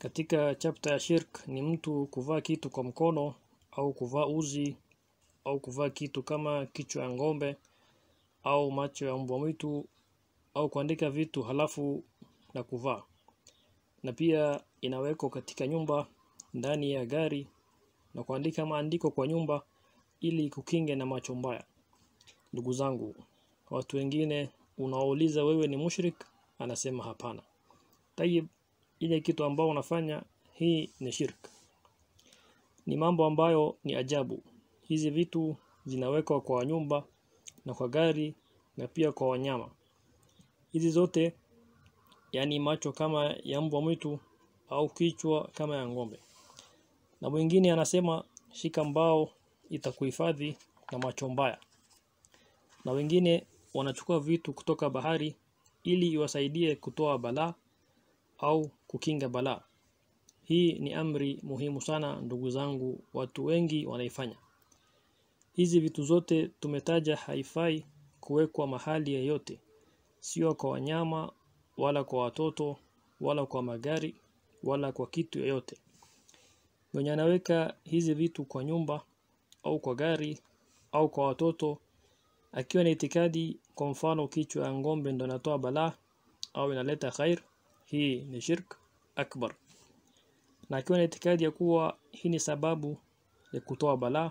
Katika chapter ya shirk ni mtu kuvaa kitu kwa mkono au kuvaa uzi au kuvaa kitu kama kichwa ya ng'ombe au macho ya mbwa mwitu au kuandika vitu halafu na kuvaa. Na pia inawekwa katika nyumba, ndani ya gari na kuandika maandiko kwa nyumba ili kukinge na macho mbaya. Ndugu zangu, watu wengine unaouliza wewe ni mushrik, anasema hapana. Tayib, ile kitu ambao unafanya hii ni shirk. Ni mambo ambayo ni ajabu. Hizi vitu zinawekwa kwa nyumba na kwa gari na pia kwa wanyama. Hizi zote yani macho kama ya mbwa mwitu au kichwa kama ya ng'ombe. Na mwingine anasema shika mbao itakuhifadhi na macho mbaya. Na wengine wanachukua vitu kutoka bahari ili iwasaidie kutoa balaa au kukinga balaa. Hii ni amri muhimu sana ndugu zangu, watu wengi wanaifanya. Hizi vitu zote tumetaja haifai kuwekwa mahali yeyote, sio kwa wanyama wala kwa watoto wala kwa magari wala kwa kitu yoyote. Mwenye anaweka hizi vitu kwa nyumba au kwa gari au kwa watoto akiwa na itikadi, kwa mfano kichwa ya ng'ombe ndo inatoa balaa au inaleta khair, hii ni shirk akbar, na akiwa na itikadi ya kuwa hii ni sababu ya kutoa balaa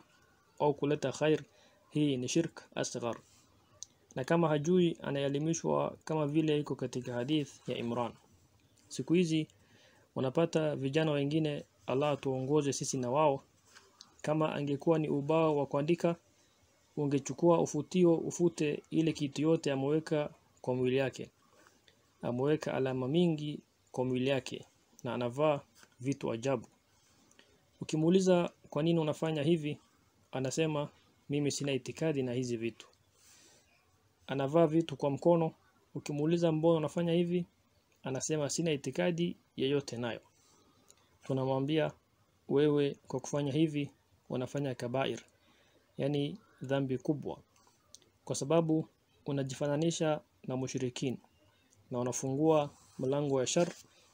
au kuleta khair, hii ni shirk asghar. Na kama hajui anaelimishwa kama vile iko katika hadith ya Imran. Siku hizi unapata vijana wengine, Allah tuongoze sisi na wao. Kama angekuwa ni ubao wa kuandika, ungechukua ufutio ufute ile kitu yote ameweka kwa mwili yake ameweka alama mingi kwa mwili yake na anavaa vitu ajabu. Ukimuuliza kwa nini unafanya hivi, anasema mimi sina itikadi na hizi vitu. Anavaa vitu kwa mkono, ukimuuliza mbona unafanya hivi, anasema sina itikadi yeyote nayo. Tunamwambia wewe kwa kufanya hivi unafanya kabair, yani dhambi kubwa, kwa sababu unajifananisha na mushirikini na wanafungua mlango ya shar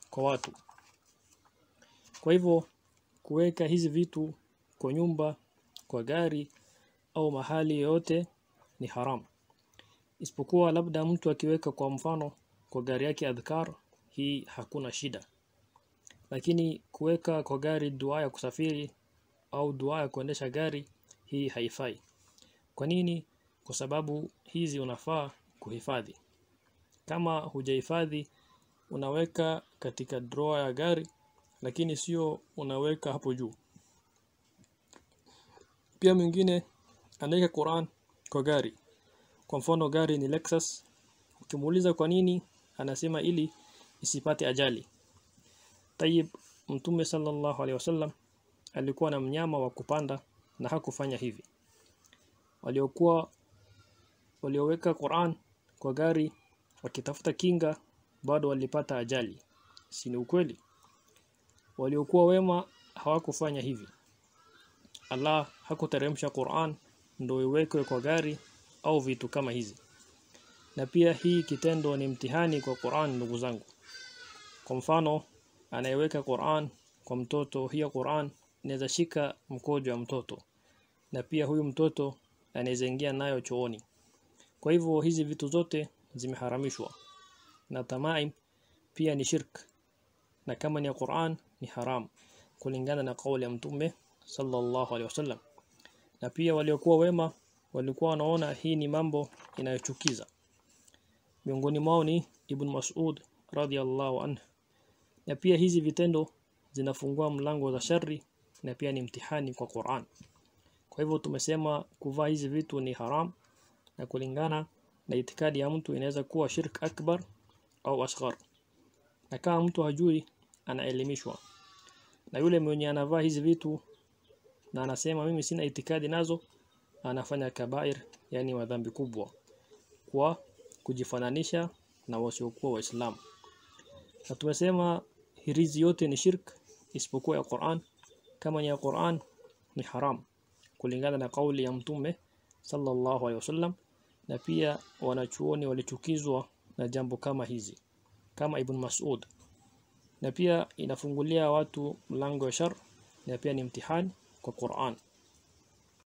kwa watu kwa hivyo kuweka hizi vitu kwa nyumba kwa gari au mahali yote ni haram isipokuwa labda mtu akiweka kwa mfano kwa gari yake adhkar hii hakuna shida lakini kuweka kwa gari dua ya kusafiri au dua ya kuendesha gari hii haifai kwa nini kwa sababu hizi unafaa kuhifadhi kama hujahifadhi unaweka katika drawer ya gari lakini sio unaweka hapo juu. Pia mwingine anaweka Quran kwa gari. Kwa mfano gari ni Lexus. Ukimuuliza kwa nini anasema ili isipate ajali. Tayib Mtume sallallahu alaihi wasallam alikuwa na mnyama wa kupanda na hakufanya hivi. Waliokuwa walioweka Quran kwa gari wakitafuta kinga bado walipata ajali. Si ni ukweli? Waliokuwa wema hawakufanya hivi. Allah hakuteremsha Qur'an ndio iwekwe kwa gari au vitu kama hizi. Na pia hii kitendo ni mtihani kwa Qur'an ndugu zangu. Kwa mfano, anayeweka Qur'an kwa mtoto, hiyo Qur'an inaweza shika mkojo wa mtoto. Na pia huyu mtoto anaweza ingia nayo chooni. Kwa hivyo hizi vitu zote zimeharamishwa na tamaim pia ni shirk na kama ni ya Qur'an ni haram kulingana na kauli ya mtume sallallahu alaihi wasallam na pia waliokuwa wema walikuwa wanaona hii ni mambo inayochukiza miongoni mwao ni Ibn Mas'ud radhiyallahu anhu na pia hizi vitendo zinafungua mlango za shari na pia ni mtihani kwa Qur'an kwa hivyo tumesema kuvaa hizi vitu ni haram na kulingana na itikadi ya mtu inaweza kuwa shirk akbar au asghar na kama mtu hajui anaelimishwa na yule mwenye anavaa hizi vitu na anasema mimi sina itikadi nazo anafanya kabair yani madhambi kubwa kwa kujifananisha na wasiokuwa waislamu na tumesema hirizi yote ni shirk isipokuwa ya Qur'an kama ni ya Qur'an ni haram kulingana na kauli ya mtume sallallahu alaihi wasallam na pia wanachuoni walichukizwa na jambo kama hizi kama Ibn Mas'ud na pia inafungulia watu mlango wa shar na pia ni mtihani kwa Qur'an